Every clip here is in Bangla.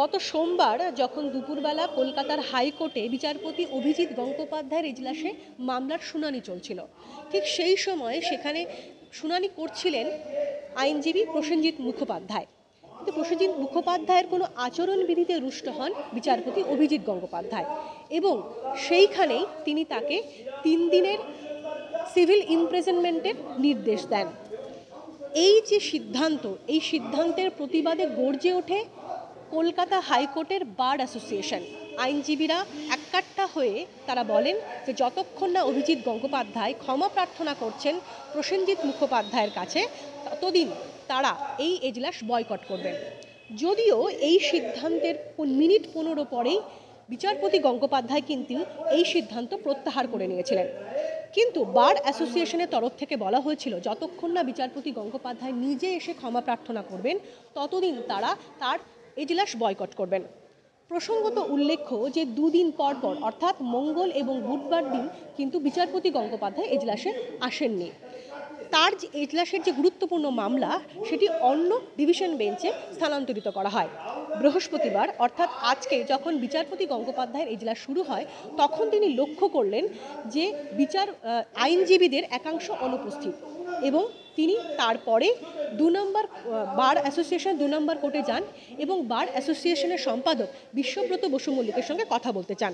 গত সোমবার যখন দুপুরবেলা কলকাতার হাইকোর্টে বিচারপতি অভিজিৎ গঙ্গোপাধ্যায়ের ইজলাসে মামলার শুনানি চলছিল ঠিক সেই সময় সেখানে শুনানি করছিলেন আইনজীবী প্রসেনজিৎ মুখোপাধ্যায় কিন্তু প্রসেনজিৎ মুখোপাধ্যায়ের কোনো আচরণবিধিতে রুষ্ট হন বিচারপতি অভিজিৎ গঙ্গোপাধ্যায় এবং সেইখানেই তিনি তাকে তিন দিনের সিভিল ইমপ্রেজনমেন্টের নির্দেশ দেন এই যে সিদ্ধান্ত এই সিদ্ধান্তের প্রতিবাদে গর্জে ওঠে কলকাতা হাইকোর্টের বার অ্যাসোসিয়েশন আইনজীবীরা একাট্টা হয়ে তারা বলেন যে যতক্ষণ না অভিজিৎ গঙ্গোপাধ্যায় ক্ষমা প্রার্থনা করছেন প্রসেনজিৎ মুখোপাধ্যায়ের কাছে ততদিন তারা এই এজলাস বয়কট করবেন যদিও এই সিদ্ধান্তের মিনিট পনেরো পরেই বিচারপতি গঙ্গোপাধ্যায় কিন্তু এই সিদ্ধান্ত প্রত্যাহার করে নিয়েছিলেন কিন্তু বার অ্যাসোসিয়েশনের তরফ থেকে বলা হয়েছিল যতক্ষণ না বিচারপতি গঙ্গোপাধ্যায় নিজে এসে ক্ষমা প্রার্থনা করবেন ততদিন তারা তার এজলাস বয়কট করবেন প্রসঙ্গত উল্লেখ্য যে দুদিন পর পর অর্থাৎ মঙ্গল এবং বুধবার দিন কিন্তু বিচারপতি গঙ্গোপাধ্যায় এজলাসে আসেননি তার যে এজলাসের যে গুরুত্বপূর্ণ মামলা সেটি অন্য ডিভিশন বেঞ্চে স্থানান্তরিত করা হয় বৃহস্পতিবার অর্থাৎ আজকে যখন বিচারপতি গঙ্গোপাধ্যায়ের এজলাস শুরু হয় তখন তিনি লক্ষ্য করলেন যে বিচার আইনজীবীদের একাংশ অনুপস্থিত এবং তিনি তারপরে দু নম্বর বার অ্যাসোসিয়েশন দু নম্বর কোর্টে যান এবং বার অ্যাসোসিয়েশনের সম্পাদক বিশ্বব্রত বসু মল্লিকের সঙ্গে কথা বলতে চান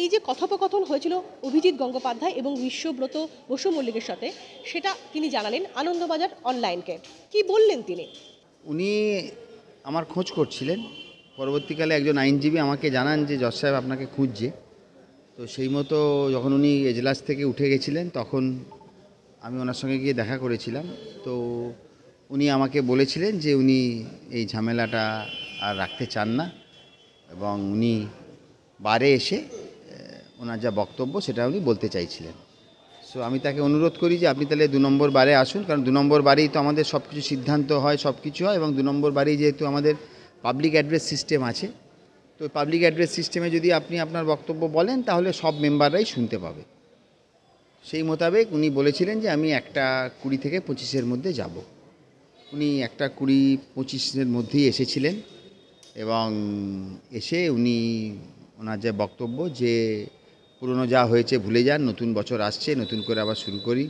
এই যে কথোপকথন হয়েছিল অভিজিৎ গঙ্গোপাধ্যায় এবং বিশ্বব্রত বসু মল্লিকের সাথে সেটা তিনি জানালেন আনন্দবাজার অনলাইনকে কি বললেন তিনি উনি আমার খোঁজ করছিলেন পরবর্তীকালে একজন আইনজীবী আমাকে জানান যে জজ সাহেব আপনাকে খুঁজছে তো সেই মতো যখন উনি এজলাস থেকে উঠে গেছিলেন তখন আমি ওনার সঙ্গে গিয়ে দেখা করেছিলাম তো উনি আমাকে বলেছিলেন যে উনি এই ঝামেলাটা আর রাখতে চান না এবং উনি বারে এসে ওনার যা বক্তব্য সেটা উনি বলতে চাইছিলেন সো আমি তাকে অনুরোধ করি যে আপনি তাহলে দু নম্বর বারে আসুন কারণ দু নম্বর বারেই তো আমাদের সব কিছু সিদ্ধান্ত হয় সব কিছু হয় এবং দু নম্বর বারেই যেহেতু আমাদের পাবলিক অ্যাড্রেস সিস্টেম আছে তো পাবলিক অ্যাড্রেস সিস্টেমে যদি আপনি আপনার বক্তব্য বলেন তাহলে সব মেম্বাররাই শুনতে পাবে সেই মোতাবেক উনি বলেছিলেন যে আমি একটা কুড়ি থেকে পঁচিশের মধ্যে যাব উনি একটা কুড়ি পঁচিশের মধ্যেই এসেছিলেন এবং এসে উনি ওনার যে বক্তব্য যে পুরনো যা হয়েছে ভুলে যান নতুন বছর আসছে নতুন করে আবার শুরু করি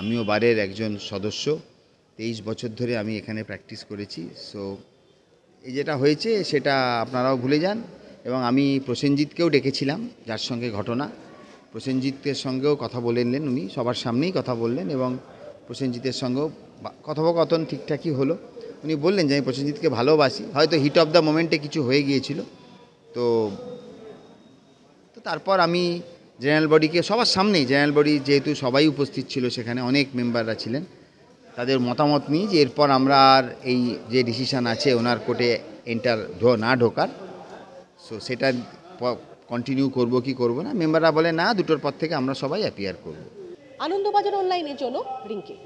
আমিও বারের একজন সদস্য তেইশ বছর ধরে আমি এখানে প্র্যাকটিস করেছি সো এই যেটা হয়েছে সেটা আপনারাও ভুলে যান এবং আমি প্রসেনজিৎকেও ডেকেছিলাম যার সঙ্গে ঘটনা প্রসেনজিতের সঙ্গেও কথা বলে নিলেন উনি সবার সামনেই কথা বললেন এবং প্রসেনজিতের সঙ্গেও কথোপকথন ঠিকঠাকই হলো উনি বললেন যে আমি প্রসেনজিৎকে ভালোবাসি হয়তো হিট অফ দ্য মোমেন্টে কিছু হয়ে গিয়েছিল তো তো তারপর আমি জেনারেল বডিকে সবার সামনেই জেনারেল বডি যেহেতু সবাই উপস্থিত ছিল সেখানে অনেক মেম্বাররা ছিলেন তাদের মতামত নিই যে এরপর আমরা আর এই যে ডিসিশান আছে ওনার কোর্টে এন্টার ঢো না ঢোকার সো সেটা কন্টিনিউ করব কি করব না মেম্বাররা বলে না দুটোর পর থেকে আমরা সবাই অ্যাপিয়ার করব আনন্দবাজার অনলাইনে চলো রিঙ্কি